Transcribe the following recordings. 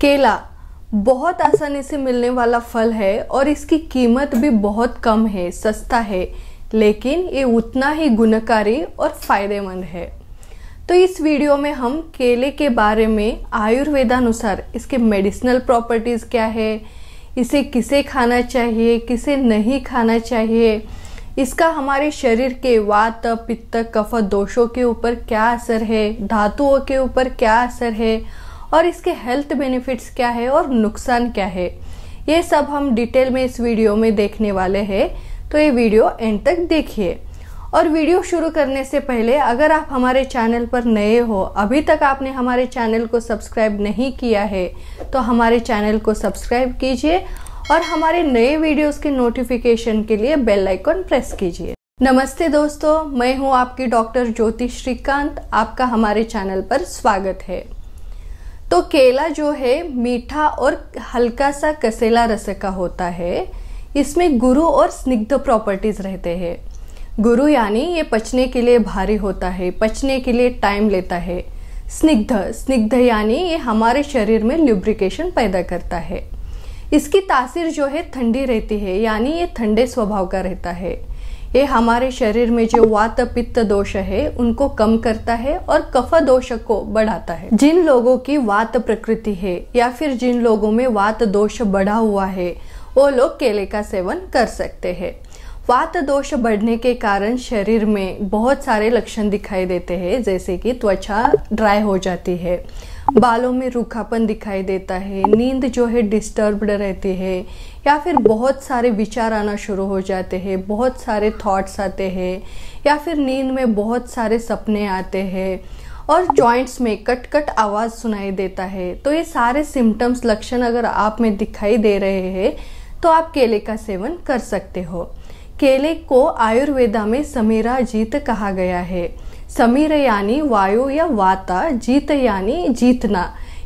केला बहुत आसानी से मिलने वाला फल है और इसकी कीमत भी बहुत कम है सस्ता है लेकिन ये उतना ही गुणकारी और फायदेमंद है तो इस वीडियो में हम केले के बारे में आयुर्वेदानुसार इसके मेडिसिनल प्रॉपर्टीज़ क्या है इसे किसे खाना चाहिए किसे नहीं खाना चाहिए इसका हमारे शरीर के वात पित्त कफ दोषों के ऊपर क्या असर है धातुओं के ऊपर क्या असर है और इसके हेल्थ बेनिफिट्स क्या है और नुकसान क्या है ये सब हम डिटेल में इस वीडियो में देखने वाले हैं तो ये वीडियो एंड तक देखिए और वीडियो शुरू करने से पहले अगर आप हमारे चैनल पर नए हो अभी तक आपने हमारे चैनल को सब्सक्राइब नहीं किया है तो हमारे चैनल को सब्सक्राइब कीजिए और हमारे नए वीडियोस के नोटिफिकेशन के लिए बेल आइकॉन प्रेस कीजिए नमस्ते दोस्तों मैं हूं आपकी डॉक्टर ज्योति श्रीकांत आपका हमारे चैनल पर स्वागत है तो केला जो है मीठा और हल्का सा कसेला रस का होता है इसमें गुरु और स्निग्ध प्रॉपर्टीज़ रहते हैं गुरु यानी ये पचने के लिए भारी होता है पचने के लिए टाइम लेता है स्निग्ध स्निग्ध यानी ये हमारे शरीर में ल्यूब्रिकेशन पैदा करता है इसकी तासीर जो है ठंडी रहती है यानी ये ठंडे स्वभाव का रहता है ये हमारे शरीर में जो वात पित्त दोष है उनको कम करता है और कफ दोष को बढ़ाता है जिन लोगों की वात प्रकृति है या फिर जिन लोगों में वात दोष बढ़ा हुआ है वो लोग केले का सेवन कर सकते हैं वात दोष बढ़ने के कारण शरीर में बहुत सारे लक्षण दिखाई देते हैं जैसे कि त्वचा ड्राई हो जाती है बालों में रूखापन दिखाई देता है नींद जो है डिस्टर्बड रहती है या फिर बहुत सारे विचार आना शुरू हो जाते हैं बहुत सारे थॉट्स आते हैं या फिर नींद में बहुत सारे सपने आते हैं और जॉइंट्स में कट कट आवाज़ सुनाई देता है तो ये सारे सिम्टम्स लक्षण अगर आप में दिखाई दे रहे हैं तो आप केले का सेवन कर सकते हो केले को आयुर्वेदा में समीरा जीत कहा गया है समीर यानी वायु या वाता जीत यानी जीतना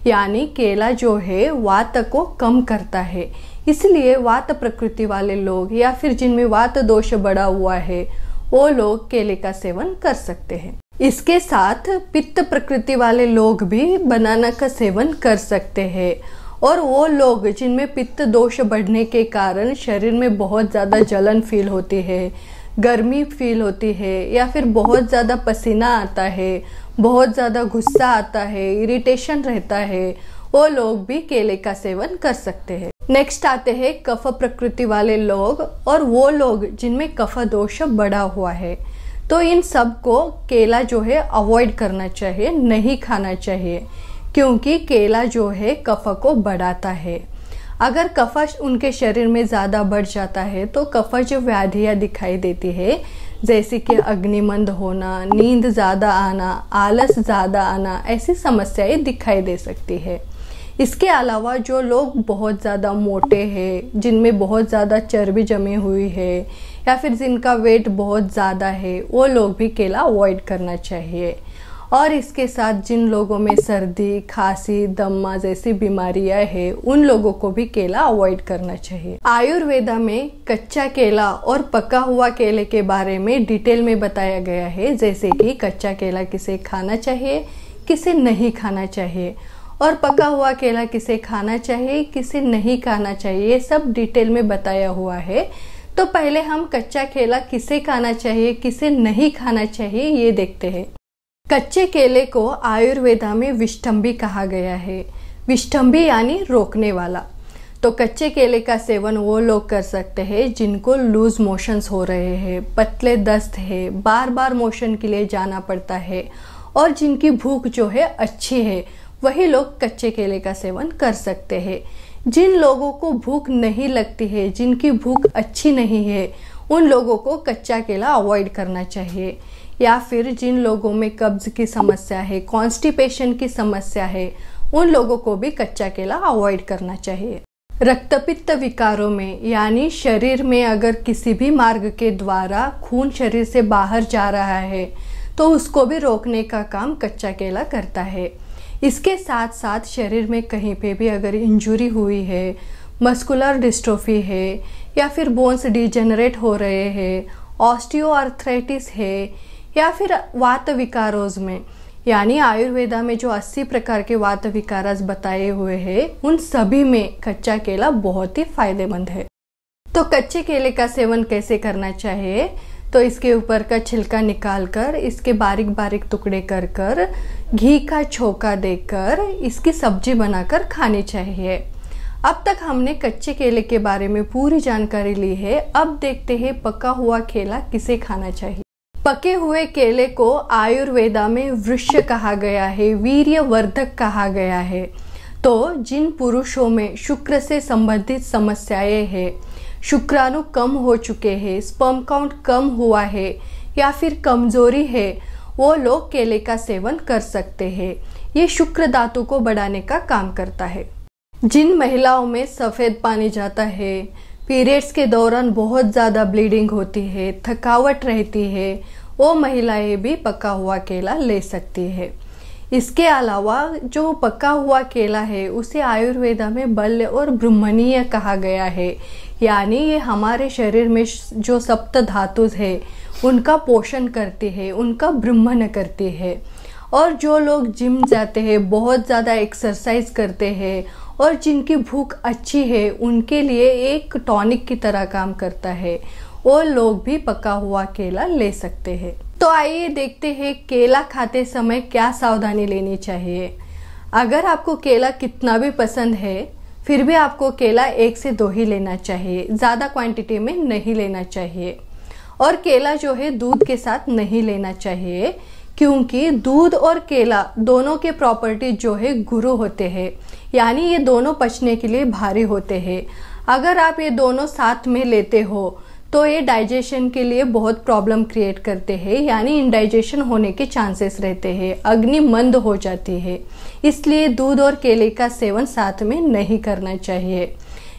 यानी केला जो है वात को कम करता है इसलिए वात प्रकृति वाले लोग या फिर जिनमें वात दोष बढ़ा हुआ है वो लोग केले का सेवन कर सकते हैं इसके साथ पित्त प्रकृति वाले लोग भी बनाना का सेवन कर सकते हैं और वो लोग जिनमें पित्त दोष बढ़ने के कारण शरीर में बहुत ज़्यादा जलन फील होती है गर्मी फील होती है या फिर बहुत ज़्यादा पसीना आता है बहुत ज़्यादा गुस्सा आता है इरिटेशन रहता है वो लोग भी केले का सेवन कर सकते हैं नेक्स्ट आते हैं कफ प्रकृति वाले लोग और वो लोग जिनमें कफ दोष बढ़ा हुआ है तो इन सब को केला जो है अवॉइड करना चाहिए नहीं खाना चाहिए क्योंकि केला जो है कफ को बढ़ाता है अगर कफश उनके शरीर में ज़्यादा बढ़ जाता है तो कफश व्याधियाँ दिखाई देती है जैसे कि अग्निमंद होना नींद ज़्यादा आना आलस ज़्यादा आना ऐसी समस्याएं दिखाई दे सकती है इसके अलावा जो लोग बहुत ज़्यादा मोटे हैं जिनमें बहुत ज़्यादा चर्बी जमी हुई है या फिर जिनका वेट बहुत ज़्यादा है वो लोग भी केला अवॉइड करना चाहिए और इसके साथ जिन लोगों में सर्दी खांसी दम्मा जैसी बीमारियां हैं उन लोगों को भी केला अवॉइड करना चाहिए आयुर्वेदा में कच्चा केला और पका हुआ केले के बारे में डिटेल में बताया गया है जैसे कि कच्चा केला किसे खाना चाहिए किसे नहीं खाना चाहिए और पका हुआ केला किसे खाना चाहिए किसे नहीं खाना चाहिए सब डिटेल में बताया हुआ है तो पहले हम कच्चा केला किसे खाना चाहिए किसे नहीं खाना चाहिए ये देखते हैं कच्चे केले को आयुर्वेदा में विष्टम्बी कहा गया है विष्टम्बी यानी रोकने वाला तो कच्चे केले का सेवन वो लोग कर सकते हैं जिनको लूज मोशंस हो रहे हैं पतले दस्त है बार बार मोशन के लिए जाना पड़ता है और जिनकी भूख जो है अच्छी है वही लोग कच्चे केले का सेवन कर सकते हैं जिन लोगों को भूख नहीं लगती है जिनकी भूख अच्छी नहीं है उन लोगों को कच्चा केला अवॉइड करना चाहिए या फिर जिन लोगों में कब्ज की समस्या है कॉन्स्टिपेशन की समस्या है उन लोगों को भी कच्चा केला अवॉइड करना चाहिए रक्तपित्त विकारों में यानी शरीर में अगर किसी भी मार्ग के द्वारा खून शरीर से बाहर जा रहा है तो उसको भी रोकने का काम कच्चा केला करता है इसके साथ साथ शरीर में कहीं पे भी अगर इंजुरी हुई है मस्कुलर डिस्ट्रोफी है या फिर बोन्स डिजेनरेट हो रहे हैं ऑस्टियोआर्थराइटिस है या फिर वात विकारोज में यानी आयुर्वेदा में जो 80 प्रकार के वात विकार बताए हुए हैं उन सभी में कच्चा केला बहुत ही फायदेमंद है तो कच्चे केले का सेवन कैसे करना चाहिए तो इसके ऊपर का छिलका निकाल कर इसके बारीक बारीक टुकड़े कर कर घी का छोका देकर इसकी सब्जी बनाकर खानी चाहिए अब तक हमने कच्चे केले के बारे में पूरी जानकारी ली है अब देखते हैं पका हुआ केला किसे खाना चाहिए पके हुए केले को आयुर्वेदा में वृक्ष कहा गया है वीर्यवर्धक कहा गया है तो जिन पुरुषों में शुक्र से संबंधित समस्याएं हैं शुक्राणु कम हो चुके हैं स्पर्म काउंट कम हुआ है या फिर कमजोरी है वो लोग केले का सेवन कर सकते हैं ये शुक्र धातु को बढ़ाने का काम करता है जिन महिलाओं में सफ़ेद पानी जाता है पीरियड्स के दौरान बहुत ज़्यादा ब्लीडिंग होती है थकावट रहती है वो महिलाएं भी पका हुआ केला ले सकती है इसके अलावा जो पका हुआ केला है उसे आयुर्वेदा में बल्य और ब्रह्मणीय कहा गया है यानी ये हमारे शरीर में जो सप्त धातु है उनका पोषण करती है उनका ब्रह्मण करती है और जो लोग जिम जाते हैं बहुत ज़्यादा एक्सरसाइज करते हैं और जिनकी भूख अच्छी है उनके लिए एक टॉनिक की तरह काम करता है और लोग भी पका हुआ केला ले सकते हैं तो आइए देखते हैं केला खाते समय क्या सावधानी लेनी चाहिए अगर आपको केला कितना भी पसंद है फिर भी आपको केला एक से दो ही लेना चाहिए ज़्यादा क्वांटिटी में नहीं लेना चाहिए और केला जो है दूध के साथ नहीं लेना चाहिए क्योंकि दूध और केला दोनों के प्रॉपर्टी जो है गुरु होते हैं यानी ये दोनों पचने के लिए भारी होते हैं अगर आप ये दोनों साथ में लेते हो तो ये डाइजेशन के लिए बहुत प्रॉब्लम क्रिएट करते हैं यानी इनडाइजेशन होने के चांसेस रहते हैं अग्नि मंद हो जाती है इसलिए दूध और केले का सेवन साथ में नहीं करना चाहिए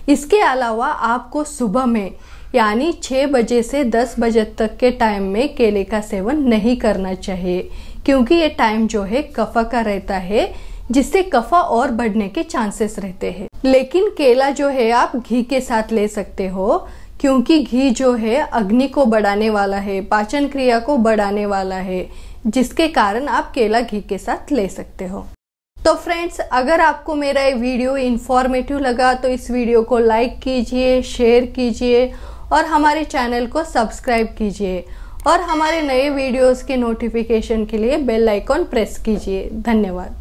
इसके अलावा आपको सुबह में यानी 6 बजे से 10 बजे तक के टाइम में केले का सेवन नहीं करना चाहिए क्योंकि ये टाइम जो है कफा का रहता है जिससे कफा और बढ़ने के चांसेस रहते हैं लेकिन केला जो है आप घी के साथ ले सकते हो क्योंकि घी जो है अग्नि को बढ़ाने वाला है पाचन क्रिया को बढ़ाने वाला है जिसके कारण आप केला घी के साथ ले सकते हो तो फ्रेंड्स अगर आपको मेरा ये वीडियो इन्फॉर्मेटिव लगा तो इस वीडियो को लाइक कीजिए शेयर कीजिए और हमारे चैनल को सब्सक्राइब कीजिए और हमारे नए वीडियोस के नोटिफिकेशन के लिए बेल आइकॉन प्रेस कीजिए धन्यवाद